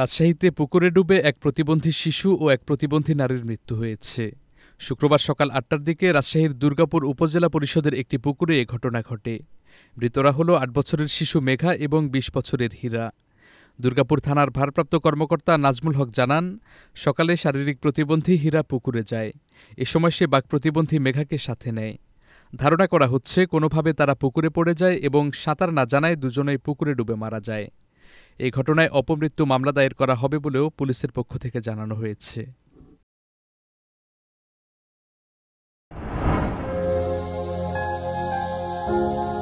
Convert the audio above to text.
রাজশাহীতে পুকুরে ডুবে এক প্রতিবন্ধী শিশু ও এক প্রতিবন্ধী নারীর মৃত্যু হয়েছে শুক্রবার সকাল আটটার দিকে রাজশাহীর দুর্গাপুর উপজেলা পরিষদের একটি পুকুরে এ ঘটনা ঘটে মৃতরা হল আট বছরের শিশু মেঘা এবং বিশ বছরের হীরা দুর্গাপুর থানার ভারপ্রাপ্ত কর্মকর্তা নাজমুল হক জানান সকালে শারীরিক প্রতিবন্ধী হীরা পুকুরে যায় এ সময় সে বাক প্রতিবন্ধী মেঘাকে সাথে নেয় ধারণা করা হচ্ছে কোনোভাবে তারা পুকুরে পড়ে যায় এবং সাঁতার না জানায় দুজনেই পুকুরে ডুবে মারা যায় এই ঘটনায় অপমৃত্যু মামলা দায়ের করা হবে বলেও পুলিশের পক্ষ থেকে জানানো হয়েছে thank you